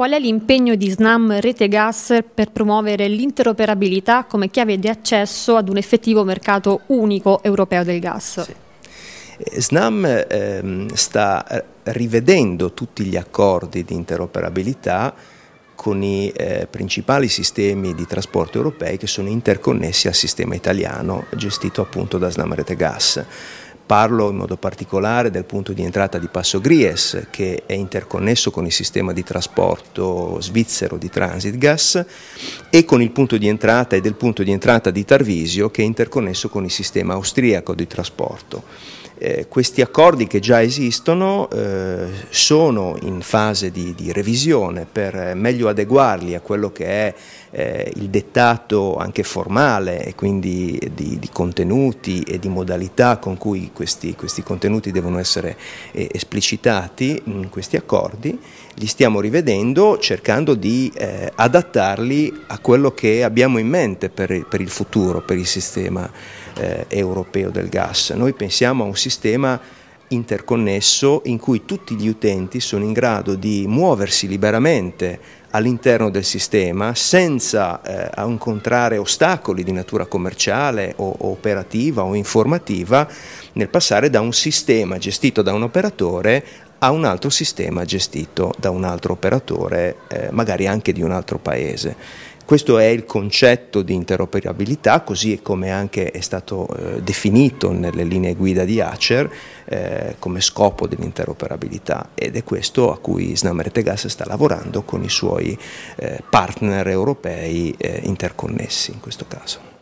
Qual è l'impegno di Snam Rete Gas per promuovere l'interoperabilità come chiave di accesso ad un effettivo mercato unico europeo del gas? Sì. Eh, Snam ehm, sta eh, rivedendo tutti gli accordi di interoperabilità con i eh, principali sistemi di trasporto europei che sono interconnessi al sistema italiano gestito appunto da Snam Rete Gas. Parlo in modo particolare del punto di entrata di Passo Gries che è interconnesso con il sistema di trasporto svizzero di Transit Gas e con il punto di entrata e del punto di entrata di Tarvisio che è interconnesso con il sistema austriaco di trasporto. Eh, questi accordi che già esistono eh, sono in fase di, di, revisione per eh, meglio adeguarli a quello che è eh, il dettato anche formale e quindi di, di, contenuti e di modalità con cui questi, questi contenuti devono essere eh, esplicitati in questi accordi, li stiamo rivedendo cercando di eh, adattarli a quello che abbiamo in mente per, per il futuro, per il sistema europeo del gas. Noi pensiamo a un sistema sistema interconnesso in cui tutti gli utenti sono in grado di muoversi liberamente all'interno del sistema senza eh, incontrare ostacoli di natura commerciale o, operativa o informativa nel passare da un sistema gestito da un operatore a un altro sistema gestito da un altro operatore, eh, magari anche di un altro paese. Questo è il concetto di interoperabilità, così come anche è stato eh, definito nelle linee guida di Acer eh, come scopo dell'interoperabilità ed è questo a cui Snam Rete Gas sta lavorando con i suoi eh, partner europei eh, interconnessi in questo caso.